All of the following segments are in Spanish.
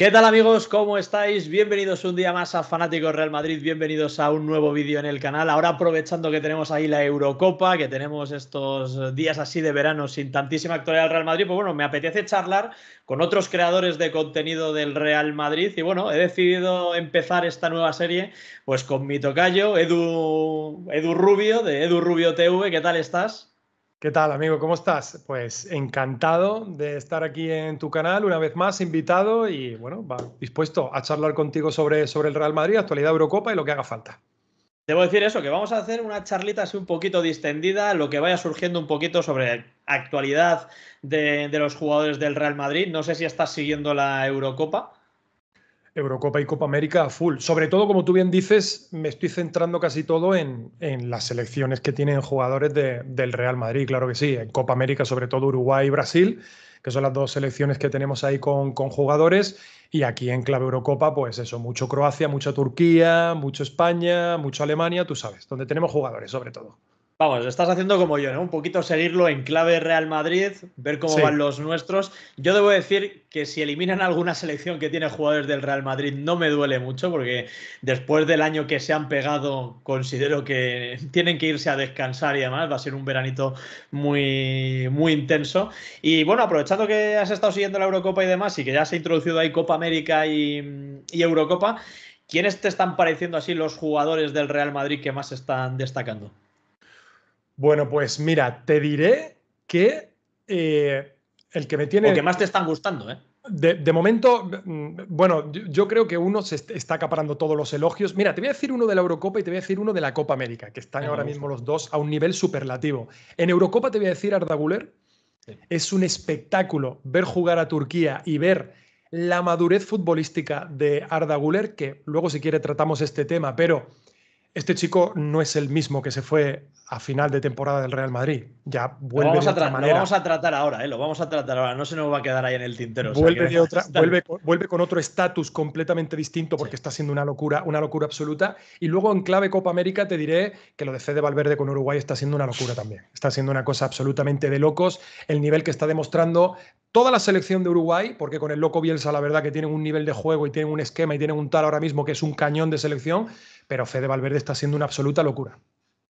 ¿Qué tal amigos? ¿Cómo estáis? Bienvenidos un día más a Fanáticos Real Madrid, bienvenidos a un nuevo vídeo en el canal. Ahora aprovechando que tenemos ahí la Eurocopa, que tenemos estos días así de verano sin tantísima actualidad del Real Madrid, pues bueno, me apetece charlar con otros creadores de contenido del Real Madrid y bueno, he decidido empezar esta nueva serie pues con mi tocayo, Edu, Edu Rubio, de Edu Rubio TV. ¿Qué tal estás? ¿Qué tal, amigo? ¿Cómo estás? Pues encantado de estar aquí en tu canal, una vez más invitado y bueno, dispuesto a charlar contigo sobre, sobre el Real Madrid, actualidad Eurocopa y lo que haga falta. Debo decir eso, que vamos a hacer una charlita así un poquito distendida, lo que vaya surgiendo un poquito sobre actualidad de, de los jugadores del Real Madrid. No sé si estás siguiendo la Eurocopa. Eurocopa y Copa América a full. Sobre todo, como tú bien dices, me estoy centrando casi todo en, las selecciones que tienen jugadores del Real Madrid, claro que sí. En Copa América, sobre todo Uruguay y Brasil, que son las dos selecciones que tenemos ahí con, con jugadores. Y aquí en clave Eurocopa, pues eso, mucho Croacia, mucha Turquía, mucho España, mucho Alemania, tú sabes, donde tenemos jugadores sobre todo. Vamos, estás haciendo como yo, ¿no? Un poquito seguirlo en clave Real Madrid, ver cómo van los nuestros. Yo debo decir que si eliminan alguna selección que tiene jugadores del Real Madrid no me duele mucho porque después del año que se han pegado considero que tienen que irse a descansar y además va a ser un veranito muy, muy intenso. Y bueno, aprovechando que has estado siguiendo la Eurocopa y demás y que ya se ha introducido ahí Copa América y, y Eurocopa, ¿quiénes te están pareciendo así los jugadores del Real Madrid que más están destacando? Bueno, pues mira, te diré que eh, el que me tiene... El que más te están gustando, ¿eh? De, momento, mm, bueno, yo creo que uno se está acaparando todos los elogios. Mira, te voy a decir uno de la Eurocopa y te voy a decir uno de la Copa América, que están ahora mismo los dos a un nivel superlativo. En Eurocopa te voy a decir, Arda Guler, es un espectáculo ver jugar a Turquía y ver la madurez futbolística de Arda que luego si quiere tratamos este tema, pero este chico no es el mismo que se fue a final de temporada del Real Madrid. Ya vuelve de otra manera. Lo vamos a tratar ahora, ¿eh? lo vamos a tratar ahora. No se nos va a quedar ahí en el tintero. Vuelve, con otro estatus completamente distinto porque está siendo una locura, una locura absoluta. Y luego en clave Copa América te diré que lo de Fede Valverde con Uruguay está siendo una locura también. Está siendo una cosa absolutamente de locos. El nivel que está demostrando toda la selección de Uruguay, porque con el loco Bielsa la verdad que tienen un nivel de juego y tienen un esquema y tienen un tal ahora mismo que es un cañón de selección, pero Fede Valverde está siendo una absoluta locura.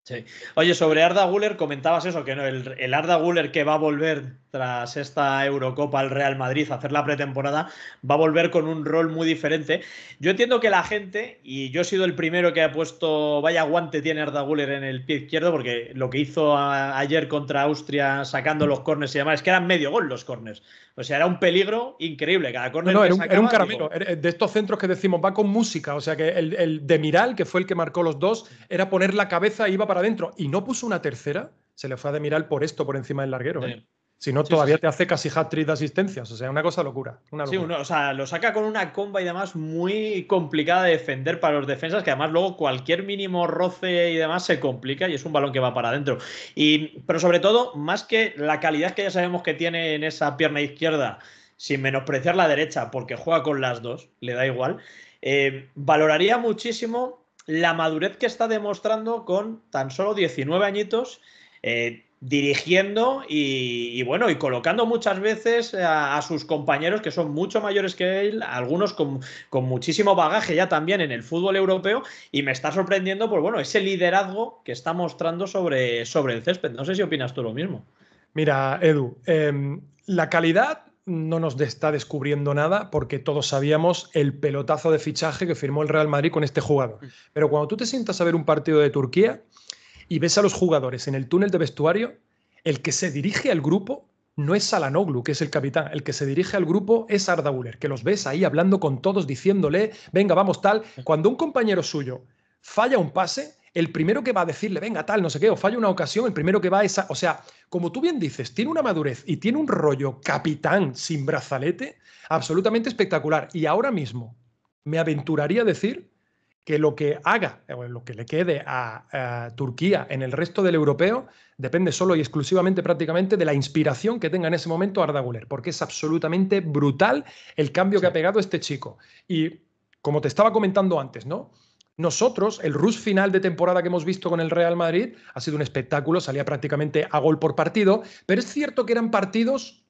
Sí. Oye, sobre Arda Guller comentabas eso, que no, el, Arda Guller que va a volver tras esta Eurocopa al Real Madrid a hacer la pretemporada, va a volver con un rol muy diferente. Yo entiendo que la gente, y yo he sido el primero que ha puesto, vaya guante tiene Arda Guller en el pie izquierdo, porque lo que hizo ayer contra Austria sacando los cornes y demás, es que eran medio gol los cornes. O sea, era un peligro increíble. Cada corner no, era, un, caramelo. Eh, de estos centros que decimos, va con música. O sea, que el, el de Miral, que fue el que marcó los dos, era poner la cabeza, iba para adentro y no puso una tercera, se le fue a de mirar por esto por encima del larguero. ¿eh? Si no, todavía te hace casi hat-trick de asistencias. O sea, una cosa locura. Sí, lo saca con una comba y demás muy complicada de defender para los defensas, que además luego cualquier mínimo roce y demás se complica y es un balón que va para adentro. Y, pero sobre todo, más que la calidad que ya sabemos que tiene en esa pierna izquierda, sin menospreciar la derecha, porque juega con las dos, le da igual, eh, valoraría muchísimo la madurez que está demostrando con tan solo 19 añitos, eh, dirigiendo y, bueno, y colocando muchas veces a, sus compañeros que son mucho mayores que él, algunos con, muchísimo bagaje ya también en el fútbol europeo, y me está sorprendiendo, pues bueno, ese liderazgo que está mostrando sobre, sobre el césped. No sé si opinas tú lo mismo. Mira, Edu, em, la calidad no nos está descubriendo nada porque todos sabíamos el pelotazo de fichaje que firmó el Real Madrid con este jugador. Mm. Pero cuando tú te sientas a ver un partido de Turquía y ves a los jugadores en el túnel de vestuario, el que se dirige al grupo no es Salanoglu, que es el capitán, el que se dirige al grupo es Güler, que los ves ahí hablando con todos, diciéndole, venga, vamos tal. Cuando un compañero suyo falla un pase, el primero que va a decirle, venga, tal, no sé qué, o falla una ocasión, el primero que va a esa. O sea, como tú bien dices, tiene una madurez y tiene un rollo capitán sin brazalete absolutamente espectacular. Y ahora mismo me aventuraría a decir que lo que haga, eh, o lo que le quede a, Turquía en el resto del europeo, depende solo y exclusivamente prácticamente de la inspiración que tenga en ese momento Arda porque es absolutamente brutal el cambio que ha pegado este chico. Y como te estaba comentando antes, ¿no? Nosotros, el rush final de temporada que hemos visto con el Real Madrid ha sido un espectáculo, salía prácticamente a gol por partido, pero es cierto que eran partidos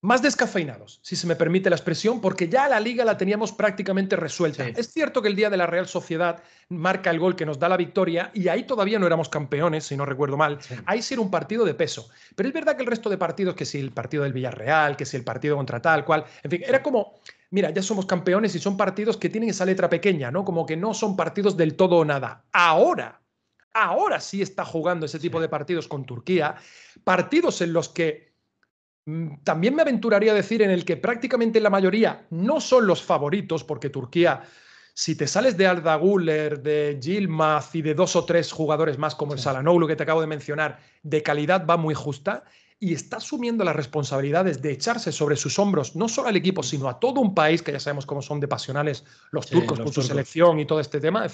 más descafeinados, si se me permite la expresión, porque ya la liga la teníamos prácticamente resuelta. Es cierto que el día de la Real Sociedad marca el gol que nos da la victoria y ahí todavía no éramos campeones, si no recuerdo mal. Ahí sí era un partido de peso. Pero es verdad que el resto de partidos, que si el partido del Villarreal, que si el partido contra tal, cual, en fin, era como mira, ya somos campeones y son partidos que tienen esa letra pequeña, ¿no? Como que no son partidos del todo o nada. Ahora, ahora sí está jugando ese tipo de partidos con Turquía, partidos en los que mm, también me aventuraría a decir en el que prácticamente la mayoría no son los favoritos, porque Turquía, si te sales de Alda Guller, de Gilmaz y de dos o tres jugadores más como el Salanoglu que te acabo de mencionar, de calidad va muy justa y está asumiendo las responsabilidades de echarse sobre sus hombros no solo al equipo, sino a todo un país, que ya sabemos cómo son de pasionales los turcos con su selección y todo este tema,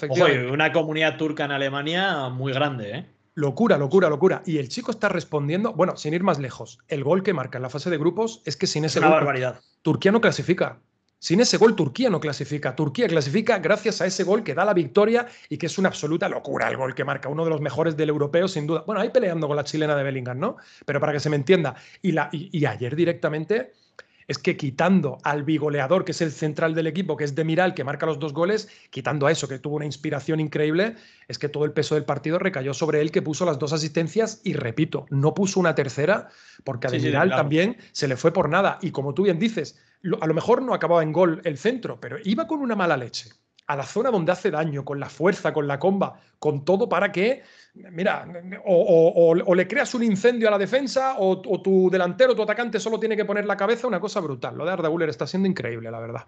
una comunidad turca en Alemania muy grande, ¿eh? Locura, locura, locura. Y el chico está respondiendo, bueno, sin ir más lejos, el gol que marca en la fase de grupos es que sin ese... Una gol, barbaridad. Turquía no clasifica. Sin ese gol Turquía no clasifica. Turquía clasifica gracias a ese gol que da la victoria y que es una absoluta locura el gol que marca uno de los mejores del europeo sin duda. Bueno, ahí peleando con la chilena de Bellingham, ¿no? Pero para que se me entienda. Y, ayer directamente es que quitando al bigoleador, que es el central del equipo, que es Demiral, que marca los dos goles, quitando a eso, que tuvo una inspiración increíble, es que todo el peso del partido recayó sobre él, que puso las dos asistencias y, repito, no puso una tercera, porque a Demiral también se le fue por nada. Y como tú bien dices, a lo mejor no acababa en gol el centro, pero iba con una mala leche a la zona donde hace daño, con la fuerza, con la comba, con todo para que, mira, o, le creas un incendio a la defensa o, tu delantero, tu atacante solo tiene que poner la cabeza, una cosa brutal. Lo de Arda Guller está siendo increíble, la verdad.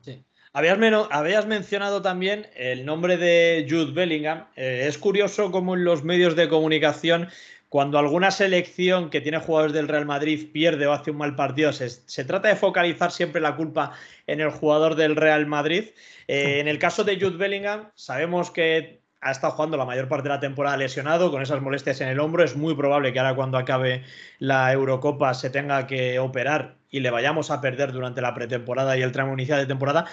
Habías, habías, mencionado también el nombre de Jude Bellingham. Eh, es curioso cómo en los medios de comunicación cuando alguna selección que tiene jugadores del Real Madrid pierde o hace un mal partido, se, trata de focalizar siempre la culpa en el jugador del Real Madrid. Eh, en el caso de Jude Bellingham, sabemos que ha estado jugando la mayor parte de la temporada lesionado, con esas molestias en el hombro. Es muy probable que ahora cuando acabe la Eurocopa se tenga que operar y le vayamos a perder durante la pretemporada y el tramo inicial de temporada.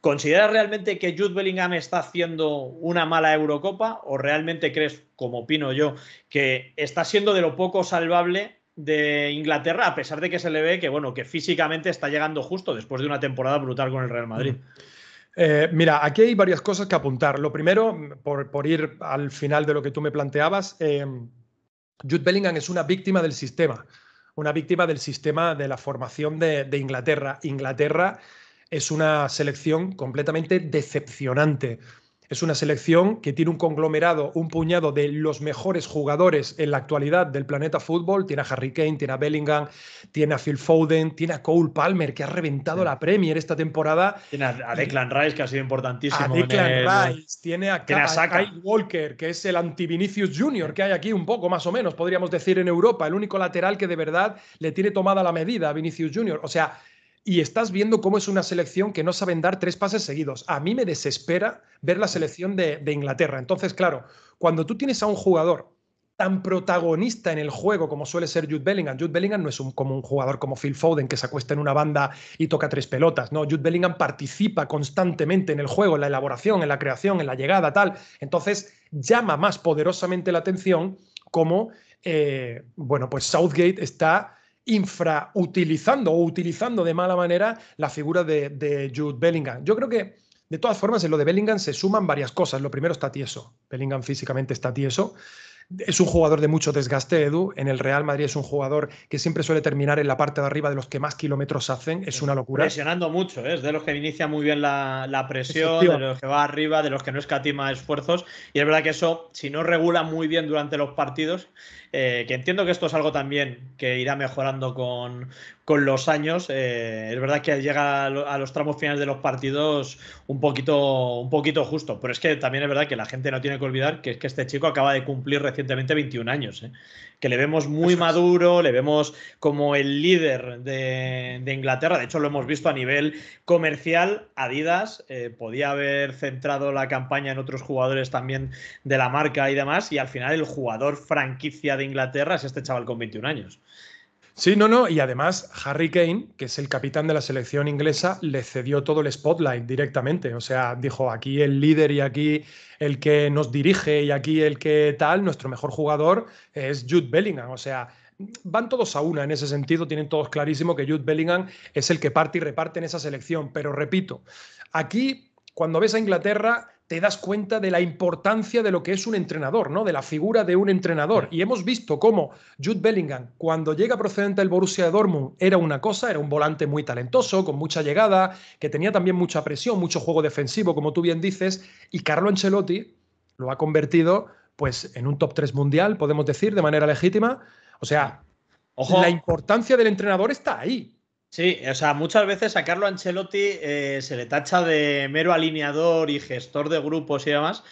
¿Consideras realmente que Jude Bellingham está haciendo una mala Eurocopa o realmente crees, como opino yo, que está siendo de lo poco salvable de Inglaterra, a pesar de que se le ve que, bueno, que físicamente está llegando justo después de una temporada brutal con el Real Madrid? Mm. Eh, mira, aquí hay varias cosas que apuntar. Lo primero, por, ir al final de lo que tú me planteabas, eh, Jude Bellingham es una víctima del sistema, una víctima del sistema de la formación de, de Inglaterra. Inglaterra es una selección completamente decepcionante. Es una selección que tiene un conglomerado, un puñado de los mejores jugadores en la actualidad del planeta fútbol. Tiene a Harry Kane, tiene a Bellingham, tiene a Phil Foden, tiene a Cole Palmer, que ha reventado la Premier esta temporada. Tiene a, Declan Rice, que ha sido importantísimo. A Declan Rice, tiene a, a Kyle Walker, que es el anti-Vinicius Junior que hay aquí un poco, más o menos, podríamos decir, en Europa. El único lateral que de verdad le tiene tomada la medida a Vinicius Jr. O sea, y estás viendo cómo es una selección que no saben dar tres pases seguidos. A mí me desespera ver la mm. selección de, Inglaterra. Entonces, claro, cuando tú tienes a un jugador tan protagonista en el juego como suele ser Jude Bellingham, Jude Bellingham no es un, como un jugador como Phil Foden que se acuesta en una banda y toca tres pelotas, no, Jude Bellingham participa constantemente en el juego, en la elaboración, en la creación, en la llegada, tal. Entonces, llama más poderosamente la atención como, eh, bueno, pues Southgate está infrautilizando o utilizando de mala manera la figura de, Jude Bellingham. Yo creo que, de todas formas, en lo de Bellingham se suman varias cosas. Lo primero está tieso. Bellingham físicamente está tieso. Es un jugador de mucho desgaste, Edu. En el Real Madrid es un jugador que siempre suele terminar en la parte de arriba de los que más kilómetros hacen. Es una locura. Presionando mucho, ¿eh? es de los que inicia muy bien la, presión, de los que va arriba, de los que no escatima esfuerzos. Y es verdad que eso, si no regula muy bien durante los partidos, eh, que entiendo que esto es algo también que irá mejorando con, con los años, eh, es verdad que llega a, los tramos finales de los partidos un poquito, un poquito justo, pero es que también es verdad que la gente no tiene que olvidar que es que este chico acaba de cumplir recientemente 21 años, eh, que le vemos muy maduro, le vemos como el líder de, Inglaterra, de hecho lo hemos visto a nivel comercial, Adidas eh, podía haber centrado la campaña en otros jugadores también de la marca y demás, y al final el jugador franquicia de Inglaterra es este chaval con 21 años. Sí, no, no. Y además, Harry Kane, que es el capitán de la selección inglesa, le cedió todo el spotlight directamente. O sea, dijo aquí el líder y aquí el que nos dirige y aquí el que tal, nuestro mejor jugador es Jude Bellingham. O sea, van todos a una en ese sentido, tienen todos clarísimo que Jude Bellingham es el que parte y reparte en esa selección. Pero repito, aquí, cuando ves a Inglaterra, te das cuenta de la importancia de lo que es un entrenador, ¿no? De la figura de un entrenador. Mm. Y hemos visto cómo Jude Bellingham, cuando llega procedente del Borussia de Dortmund, era una cosa, era un volante muy talentoso, con mucha llegada, que tenía también mucha presión, mucho juego defensivo, como tú bien dices, y Carlo Ancelotti lo ha convertido pues en un top 3 mundial, podemos decir, de manera legítima. O sea, Ojo. la importancia del entrenador está ahí. Sí, o sea, muchas veces a Carlo Ancelotti eh, se le tacha de mero alineador y gestor de grupos y demás,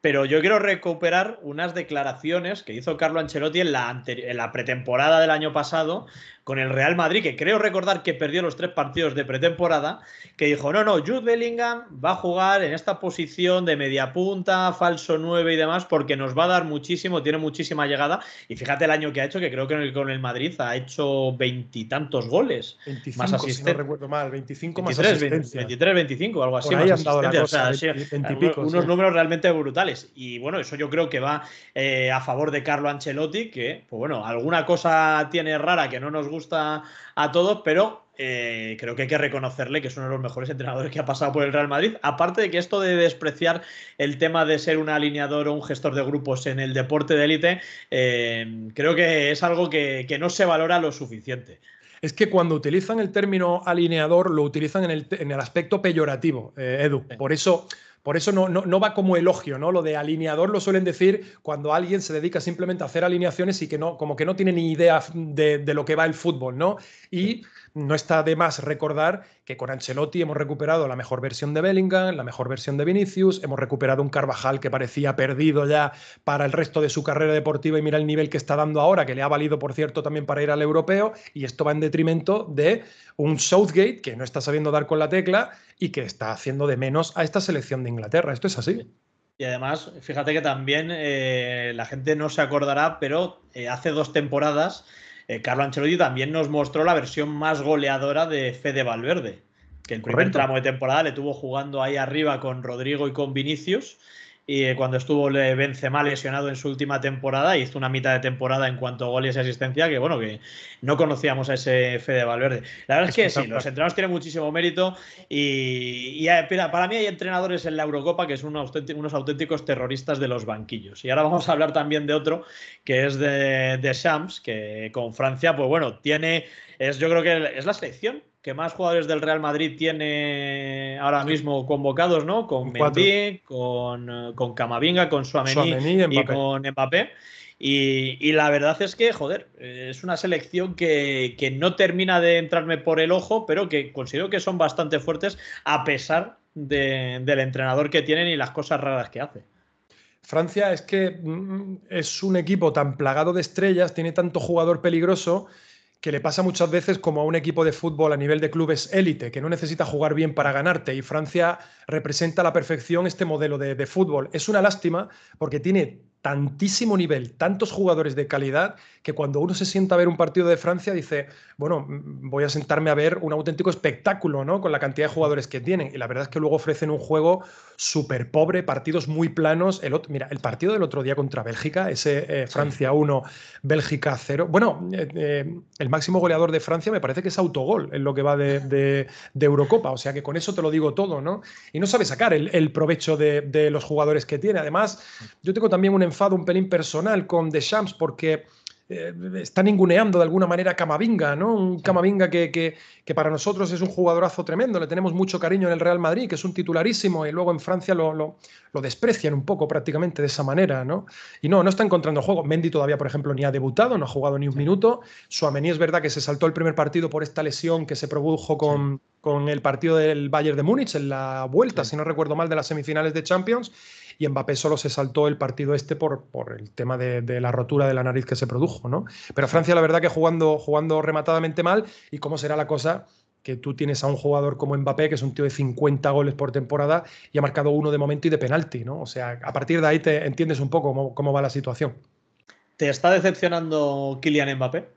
pero yo quiero recuperar unas declaraciones que hizo Carlo Ancelotti en la, en la pretemporada del año pasado, con el Real Madrid, que creo recordar que perdió los tres partidos de pretemporada, que dijo, no, no, Jude Bellingham va a jugar en esta posición de media punta, falso 9 y demás, porque nos va a dar muchísimo, tiene muchísima llegada. Y fíjate el año que ha hecho, que creo que con el Madrid ha hecho veintitantos goles. más si no recuerdo mal, 25 más asistencia. 23, 25, algo así. unos números realmente brutales. Y bueno, eso yo creo que va eh, a favor de Carlo Ancelotti, que, pues bueno, alguna cosa tiene rara que no nos gusta a todos, pero eh, creo que hay que reconocerle que es uno de los mejores entrenadores que ha pasado por el Real Madrid. Aparte de que esto de despreciar el tema de ser un alineador o un gestor de grupos en el deporte de élite, eh, creo que es algo que, no se valora lo suficiente es que cuando utilizan el término alineador lo utilizan en el, aspecto peyorativo, eh, Edu. Por eso, por eso no, no, va como elogio, ¿no? Lo de alineador lo suelen decir cuando alguien se dedica simplemente a hacer alineaciones y que no, como que no tiene ni idea de, de lo que va el fútbol, ¿no? Y no está de más recordar que con Ancelotti hemos recuperado la mejor versión de Bellingham, la mejor versión de Vinicius, hemos recuperado un Carvajal que parecía perdido ya para el resto de su carrera deportiva y mira el nivel que está dando ahora, que le ha valido, por cierto, también para ir al europeo, y esto va en detrimento de un Southgate que no está sabiendo dar con la tecla y que está haciendo de menos a esta selección de Inglaterra. Esto es así. Y además, fíjate que también eh, la gente no se acordará, pero eh, hace dos temporadas eh, Carlo Ancelotti también nos mostró la versión más goleadora de Fede Valverde, que el primer tramo de temporada le tuvo jugando ahí arriba con Rodrigo y con Vinicius y eh, cuando estuvo Benzema lesionado en su última temporada, hizo una mitad de temporada en cuanto a goles y asistencia que, bueno, que no conocíamos a ese Fede Valverde. La verdad es, que sí, los entrenadores tienen muchísimo mérito y, y eh, para mí hay entrenadores en la Eurocopa que son unos, auténticos terroristas de los banquillos. Y ahora vamos a hablar también de otro que es de, de Shams, que con Francia, pues bueno, tiene, es yo creo que es la selección que más jugadores del Real Madrid tiene ahora mismo convocados, ¿no? Con Mendy, eh, con, Camavinga, con Suameni y, con Mbappé. Y, la verdad es que, joder, es una selección que, no termina de entrarme por el ojo, pero que considero que son bastante fuertes a pesar del entrenador que tienen y las cosas raras que hace. Francia es que mm, mm, es un equipo tan plagado de estrellas, tiene tanto jugador peligroso que le pasa muchas veces como a un equipo de fútbol a nivel de clubes élite, que no necesita jugar bien para ganarte. Y Francia representa a la perfección este modelo de, de fútbol. Es una lástima porque tiene tantísimo nivel, tantos jugadores de calidad, que cuando uno se sienta a ver un partido de Francia dice, bueno, mm, voy a sentarme a ver un auténtico espectáculo, ¿no? Con la cantidad de jugadores que tienen. Y la verdad es que luego ofrecen un juego súper pobre, partidos muy planos. El mira, el partido del otro día contra Bélgica, ese eh, Francia 1, Bélgica 0. Bueno, eh, eh, el máximo goleador de Francia me parece que es autogol en lo que va de, de, Eurocopa. O sea que con eso te lo digo todo, ¿no? Y no sabe sacar el, provecho de, de, los jugadores que tiene. Además, yo tengo también un un pelín personal con Deschamps porque están eh, está ninguneando de alguna manera a Camavinga, ¿no? Un Camavinga que, que, para nosotros es un jugadorazo tremendo, le tenemos mucho cariño en el Real Madrid, que es un titularísimo, y luego en Francia lo, lo, desprecian un poco prácticamente de esa manera, ¿no? Y no, no está encontrando juego. Mendy todavía, por ejemplo, ni ha debutado, no ha jugado ni un minuto. Suamení es verdad que se saltó el primer partido por esta lesión que se produjo con, con el partido del Bayern de Múnich en la vuelta, si no recuerdo mal, de las semifinales de Champions y Mbappé solo se saltó el partido este por, por el tema de, la rotura de la nariz que se produjo, ¿no? Pero Francia, la verdad que jugando, jugando rematadamente mal, y cómo será la cosa que tú tienes a un jugador como Mbappé, que es un tío de 50 goles por temporada y ha marcado uno de momento y de penalti, ¿no? O sea, a partir de ahí te entiendes un poco cómo, va la situación. ¿Te está decepcionando Kylian Mbappé?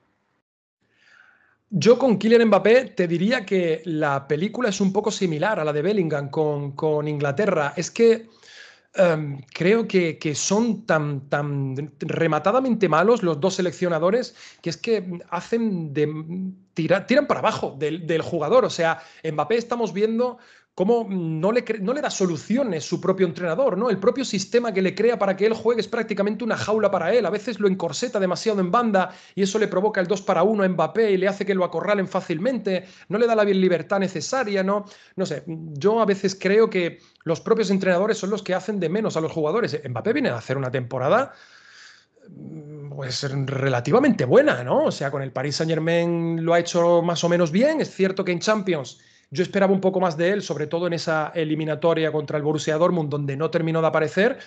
Yo con Kylian Mbappé te diría que la película es un poco similar a la de Bellingham con, con Inglaterra. Es que Em, creo que, son tan, tan rematadamente malos los dos seleccionadores que es que hacen de, tiran para abajo del, del, jugador. O sea, Mbappé estamos viendo cómo no le, da soluciones su propio entrenador, ¿no? El propio sistema que le crea para que él juegue es prácticamente una jaula para él. A veces lo encorseta demasiado en banda y eso le provoca el 2 para 1 a Mbappé y le hace que lo acorralen fácilmente, no le da la libertad necesaria, ¿no? No sé, yo a veces creo que los propios entrenadores son los que hacen de menos a los jugadores. Mbappé viene a hacer una temporada mm, pues relativamente buena, ¿no? O sea, con el Paris Saint-Germain lo ha hecho más o menos bien, es cierto que en Champions yo esperaba un poco más de él, sobre todo en esa eliminatoria contra el Borussia Dortmund, donde no terminó de aparecer.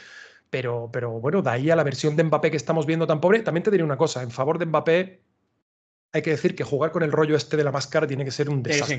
Pero, pero bueno, de ahí a la versión de Mbappé que estamos viendo tan pobre, también te diré una cosa, en favor de Mbappé, hay que decir que jugar con el rollo este de la máscara tiene que ser un desastre.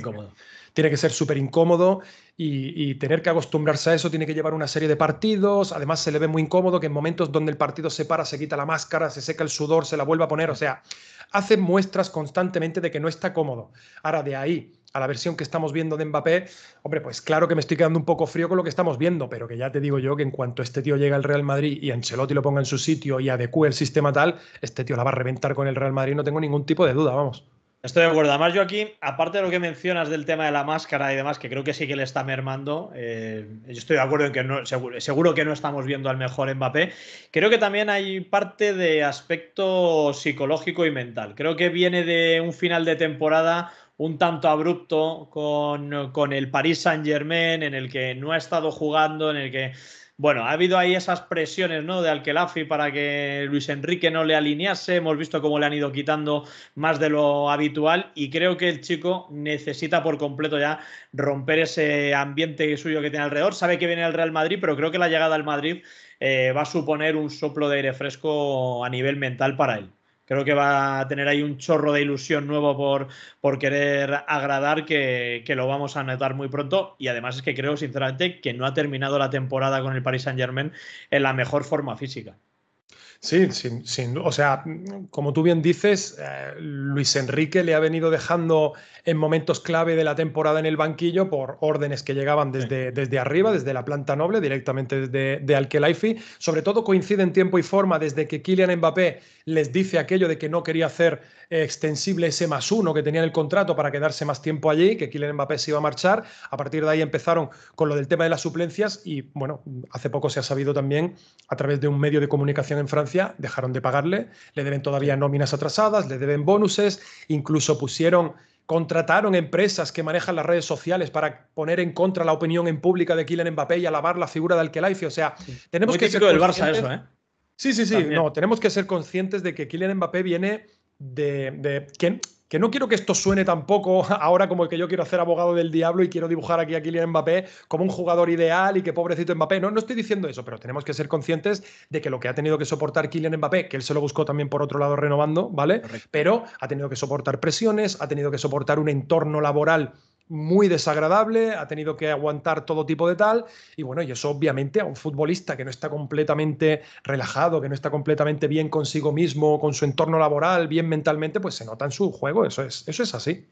Tiene que ser súper incómodo y, y, tener que acostumbrarse a eso tiene que llevar una serie de partidos. Además, se le ve muy incómodo que en momentos donde el partido se para, se quita la máscara, se seca el sudor, se la vuelve a poner. O sea, hace muestras constantemente de que no está cómodo. Ahora, de ahí a la versión que estamos viendo de Mbappé, hombre, pues claro que me estoy quedando un poco frío con lo que estamos viendo, pero que ya te digo yo que en cuanto este tío llega al Real Madrid y Ancelotti lo ponga en su sitio y adecue el sistema tal, este tío la va a reventar con el Real Madrid, no tengo ningún tipo de duda, vamos. Estoy de acuerdo. Además, Joaquín, aparte de lo que mencionas del tema de la máscara y demás, que creo que sí que le está mermando, eh, yo estoy de acuerdo en que no, seguro, seguro, que no estamos viendo al mejor Mbappé. Creo que también hay parte de aspecto psicológico y mental. Creo que viene de un final de temporada un tanto abrupto con, el Paris Saint-Germain, en el que no ha estado jugando, en el que bueno, ha habido ahí esas presiones ¿no? de Alquelafi para que Luis Enrique no le alinease. Hemos visto cómo le han ido quitando más de lo habitual y creo que el chico necesita por completo ya romper ese ambiente suyo que tiene alrededor. Sabe que viene al Real Madrid, pero creo que la llegada al Madrid eh, va a suponer un soplo de aire fresco a nivel mental para él creo que va a tener ahí un chorro de ilusión nuevo por, por querer agradar que, lo vamos a anotar muy pronto y además es que creo sinceramente que no ha terminado la temporada con el Paris Saint Germain en la mejor forma física. Sí, sin, o sea, como tú bien dices, eh, Luis Enrique le ha venido dejando en momentos clave de la temporada en el banquillo por órdenes que llegaban desde, desde arriba, desde la planta noble, directamente desde de Alkelaifi. Sobre todo coincide en tiempo y forma desde que Kylian Mbappé les dice aquello de que no quería hacer extensible ese más uno que tenía en el contrato para quedarse más tiempo allí, que Kylian Mbappé se iba a marchar. A partir de ahí empezaron con lo del tema de las suplencias y, bueno, hace poco se ha sabido también a través de un medio de comunicación en Francia dejaron de pagarle, le deben todavía nóminas atrasadas, le deben bonuses, incluso pusieron contrataron empresas que manejan las redes sociales para poner en contra la opinión en pública de Kylian Mbappé y alabar la figura del Alquelaifi. O sea, tenemos que ser ¿eh? Sí, sí, sí. No, tenemos que ser conscientes de que Kylian Mbappé viene de, ¿quién? que no quiero que esto suene tampoco ahora como el que yo quiero hacer abogado del diablo y quiero dibujar aquí a Kylian Mbappé como un jugador ideal y que pobrecito Mbappé. No, no estoy diciendo eso, pero tenemos que ser conscientes de que lo que ha tenido que soportar Kylian Mbappé, que él se lo buscó también por otro lado renovando, ¿vale? Pero ha tenido que soportar presiones, ha tenido que soportar un entorno laboral muy desagradable, ha tenido que aguantar todo tipo de tal, y bueno, y eso obviamente a un futbolista que no está completamente relajado, que no está completamente bien consigo mismo, con su entorno laboral, bien mentalmente, pues se nota en su juego, eso es, eso es así.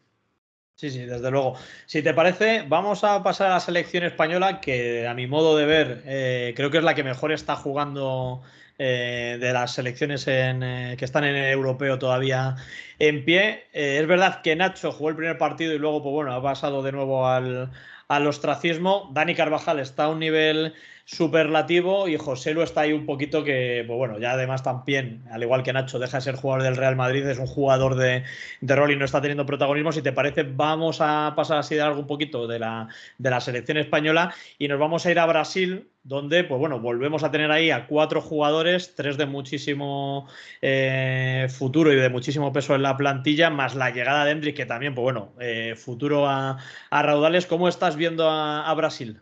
Sí, sí, desde luego. Si te parece, vamos a pasar a la selección española, que a mi modo de ver, eh, creo que es la que mejor está jugando eh, de las selecciones eh, que están en el europeo todavía en pie. Eh, es verdad que Nacho jugó el primer partido y luego, pues bueno, ha pasado de nuevo al, al ostracismo. Dani Carvajal está a un nivel superlativo y José lo está ahí un poquito que, pues bueno, ya además también, al igual que Nacho, deja de ser jugador del Real Madrid, es un jugador de, de rol y no está teniendo protagonismo. Si te parece, vamos a pasar así de algo un poquito de la, de la selección española y nos vamos a ir a Brasil, donde, pues bueno, volvemos a tener ahí a cuatro jugadores, tres de muchísimo eh, futuro y de muchísimo peso en la plantilla, más la llegada de Hendrik, que también, pues bueno, eh, futuro a, a, raudales. ¿Cómo estás viendo a, a Brasil?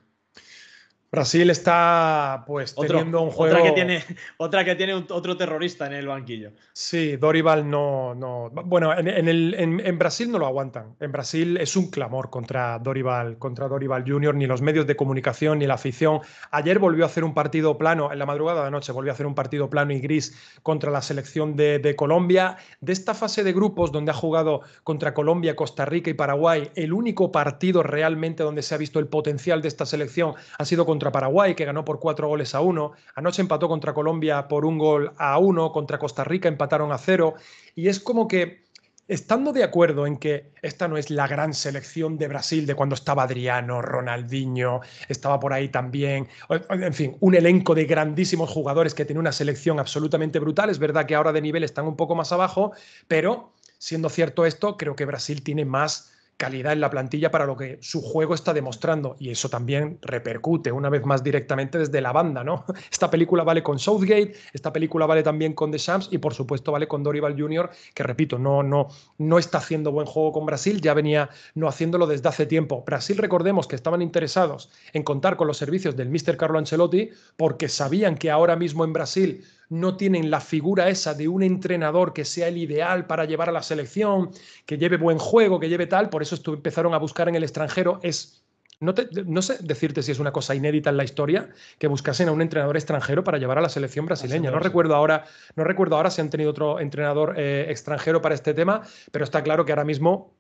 Brasil está pues teniendo un juego. Otra que tiene, otra que tiene otro terrorista en el banquillo. Sí, Dorival no. no bueno, en, en, Brasil no lo aguantan. En Brasil es un clamor contra Dorival, contra Dorival Junior, ni los medios de comunicación, ni la afición. Ayer volvió a hacer un partido plano, en la madrugada de anoche volvió a hacer un partido plano y gris contra la selección de, de Colombia. De esta fase de grupos, donde ha jugado contra Colombia, Costa Rica y Paraguay, el único partido realmente donde se ha visto el potencial de esta selección ha sido contra contra Paraguay, que ganó por cuatro goles a uno. Anoche empató contra Colombia por un gol a uno. Contra Costa Rica empataron a cero. Y es como que, estando de acuerdo en que esta no es la gran selección de Brasil de cuando estaba Adriano, Ronaldinho, estaba por ahí también, en fin, un elenco de grandísimos jugadores que tiene una selección absolutamente brutal. Es verdad que ahora de nivel están un poco más abajo, pero siendo cierto esto, creo que Brasil tiene más calidad en la plantilla para lo que su juego está demostrando. Y eso también repercute una vez más directamente desde la banda, ¿no? Esta película vale con Southgate, esta película vale también con The Shams y por supuesto vale con Dorival Jr., que repito, no, no, no está haciendo buen juego con Brasil, ya venía no haciéndolo desde hace tiempo. Brasil, recordemos que estaban interesados en contar con los servicios del Mr. Carlo Ancelotti porque sabían que ahora mismo en Brasil no tienen la figura esa de un entrenador que sea el ideal para llevar a la selección, que lleve buen juego, que lleve tal, por eso empezaron a buscar en el extranjero, es no, sé decirte si es una cosa inédita en la historia que buscasen a un entrenador extranjero para llevar a la selección brasileña. No recuerdo ahora, no recuerdo ahora si han tenido otro entrenador eh, extranjero para este tema, pero está claro que ahora mismo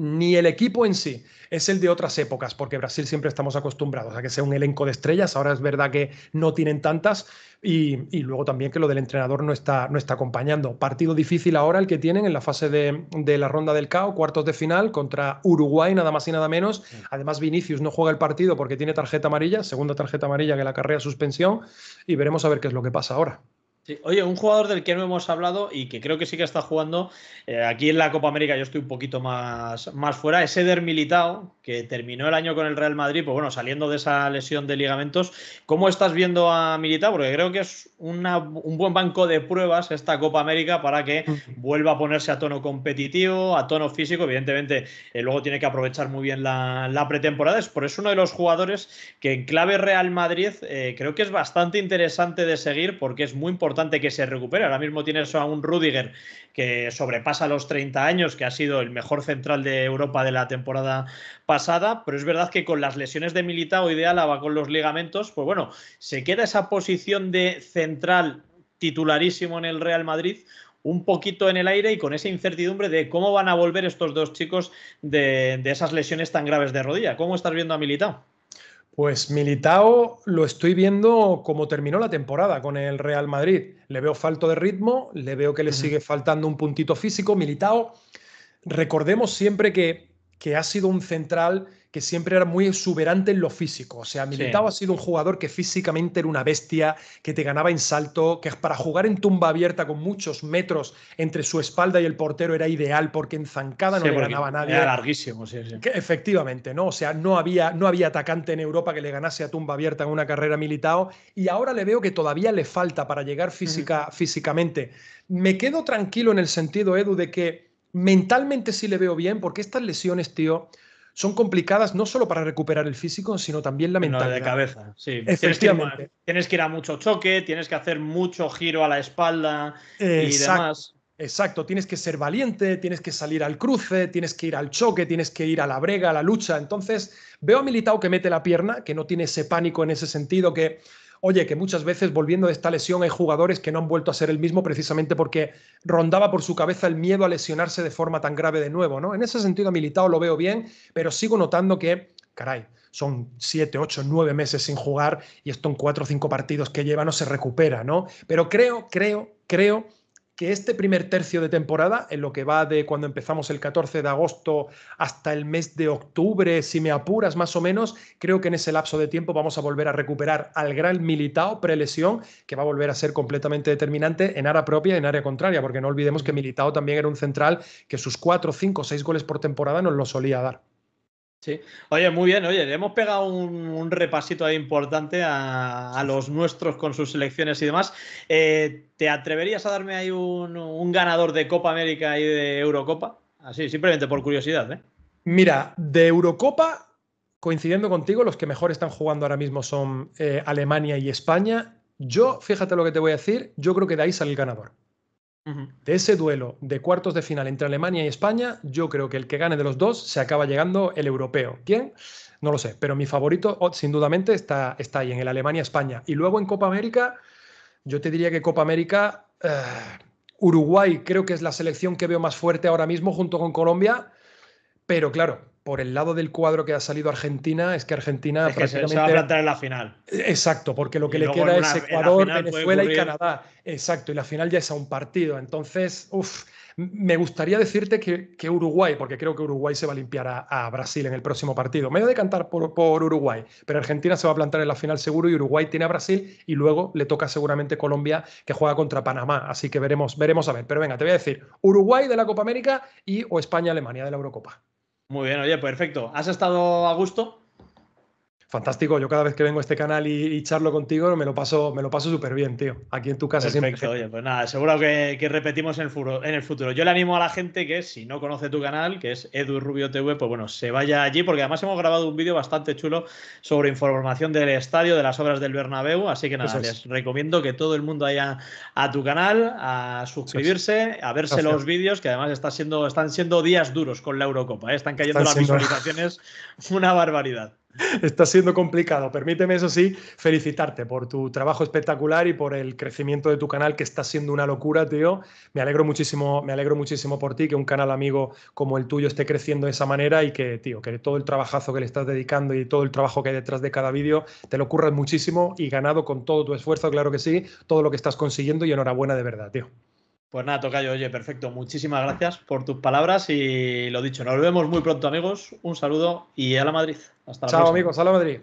ni el equipo en sí es el de otras épocas, porque Brasil siempre estamos acostumbrados a que sea un elenco de estrellas, ahora es verdad que no tienen tantas, y, luego también que lo del entrenador no está, acompañando. Partido difícil ahora el que tienen en la fase de, de la ronda del CAO, cuartos de final contra Uruguay, nada más y nada menos. Además, Vinicius no juega el partido porque tiene tarjeta amarilla, segunda tarjeta amarilla que la carrera suspensión, y veremos a ver qué es lo que pasa ahora. Oye, un jugador del que no hemos hablado y que creo que sí que está jugando eh, aquí en la Copa América, yo estoy un poquito más, más fuera, es Eder Militao, que terminó el año con el Real Madrid, pues bueno, saliendo de esa lesión de ligamentos. ¿Cómo estás viendo a Militao? Porque creo que es un buen banco de pruebas esta Copa América para que vuelva a ponerse a tono competitivo, a tono físico. Evidentemente, eh, luego tiene que aprovechar muy bien la, la pretemporada, es por eso uno de los jugadores que en clave Real Madrid eh, creo que es bastante interesante de seguir porque es muy importante que se recupere. Ahora mismo tienes a un Rudiger que sobrepasa los 30 años, que ha sido el mejor central de Europa de la temporada pasada, pero es verdad que con las lesiones de Militao y de Álava, con los ligamentos, pues bueno, se queda esa posición de central titularísimo en el Real Madrid un poquito en el aire y con esa incertidumbre de cómo van a volver estos dos chicos de, de esas lesiones tan graves de rodilla. ¿Cómo estás viendo a Militao? Pues Militao lo estoy viendo como terminó la temporada con el Real Madrid. Le veo falto de ritmo, le veo que le sigue faltando un puntito físico. Militao, recordemos siempre que, que ha sido un central que siempre era muy exuberante en lo físico. O sea, Militao ha sido un jugador que físicamente era una bestia, que te ganaba en salto, que para jugar en tumba abierta con muchos metros entre su espalda y el portero era ideal porque en zancada no ganaba nadie. Era larguísimo, sí, sí. Que, efectivamente, ¿no? O sea, no había, no había atacante en Europa que le ganase a tumba abierta en una carrera Militao y ahora le veo que todavía le falta para llegar física, físicamente. Me quedo tranquilo en el sentido, Edu, de que mentalmente sí le veo bien porque estas lesiones, tío son complicadas no solo para recuperar el físico, sino también la mentalidad. de cabeza, sí. Tienes que, ir, a mucho choque, tienes que hacer mucho giro a la espalda y demás. Exacto, tienes que ser valiente, tienes que salir al cruce, tienes que ir al choque, tienes que ir a la brega, a la lucha. Entonces, veo a Militao que mete la pierna, que no tiene ese pánico en ese sentido, que Oye, que muchas veces volviendo de esta lesión hay jugadores que no han vuelto a ser el mismo precisamente porque rondaba por su cabeza el miedo a lesionarse de forma tan grave de nuevo, ¿no? En ese sentido, militado lo veo bien, pero sigo notando que, caray, son siete, ocho, nueve meses sin jugar y esto en cuatro o cinco partidos que lleva no se recupera, ¿no? Pero creo, creo, creo que este primer tercio de temporada, en lo que va de cuando empezamos el 14 de agosto hasta el mes de octubre, si me apuras más o menos, creo que en ese lapso de tiempo vamos a volver a recuperar al gran Militao prelesión, que va a volver a ser completamente determinante en área propia y en área contraria, porque no olvidemos que Militao también era un central que sus 4, 5, 6 goles por temporada nos lo solía dar. Sí. Oye, muy bien, oye, hemos pegado un, repasito ahí importante a, los nuestros con sus selecciones y demás. Eh, ¿Te atreverías a darme ahí un, ganador de Copa América y de Eurocopa? Así, simplemente por curiosidad, ¿eh? Mira, de Eurocopa, coincidiendo contigo, los que mejor están jugando ahora mismo son eh, Alemania y España. Yo, fíjate lo que te voy a decir, yo creo que de ahí sale el ganador. De ese duelo de cuartos de final entre Alemania y España, yo creo que el que gane de los dos se acaba llegando el europeo. ¿Quién? No lo sé, pero mi favorito, sin dudamente, está, está ahí, en el Alemania-España. Y luego en Copa América, yo te diría que Copa América, eh, Uruguay creo que es la selección que veo más fuerte ahora mismo junto con Colombia, pero claro, por el lado del cuadro que ha salido Argentina, es que Argentina prácticamente... se va a plantar en la final. Exacto, porque lo que le queda es Ecuador, Venezuela y Canadá. Exacto, y la final ya es a un partido. Entonces, uff, me gustaría decirte que, Uruguay, porque creo que Uruguay se va a limpiar a, Brasil en el próximo partido. Me voy a decantar por, por, Uruguay, pero Argentina se va a plantar en la final seguro y Uruguay tiene a Brasil y luego le toca seguramente Colombia que juega contra Panamá. Así que veremos, veremos a ver. Pero venga, te voy a decir Uruguay de la Copa América y o España-Alemania de la Eurocopa. Muy bien, oye, perfecto. ¿Has estado a gusto? Fantástico, yo cada vez que vengo a este canal y, charlo contigo me lo paso me lo paso súper bien, tío. Aquí en tu casa Perfecto, siempre. Oye, pues nada, seguro que, repetimos en el, futuro, en el futuro. Yo le animo a la gente que si no conoce tu canal, que es Edu Rubio TV, pues bueno, se vaya allí porque además hemos grabado un vídeo bastante chulo sobre información del estadio, de las obras del Bernabéu, así que nada, les recomiendo que todo el mundo vaya a tu canal a suscribirse, a verse los vídeos, que además está siendo, están siendo días duros con la Eurocopa, ¿eh? están cayendo las visualizaciones una barbaridad. Está siendo complicado. Permíteme, eso sí, felicitarte por tu trabajo espectacular y por el crecimiento de tu canal, que está siendo una locura, tío. Me alegro muchísimo, me alegro muchísimo por ti, que un canal amigo como el tuyo esté creciendo de esa manera y que, tío, que todo el trabajazo que le estás dedicando y todo el trabajo que hay detrás de cada vídeo, te lo curras muchísimo y ganado con todo tu esfuerzo, claro que sí, todo lo que estás consiguiendo y enhorabuena de verdad, tío. Pues nada, toca Oye, perfecto. Muchísimas gracias por tus palabras y lo dicho. Nos vemos muy pronto, amigos. Un saludo y a la Madrid. Hasta la Chao, amigos. A la Madrid.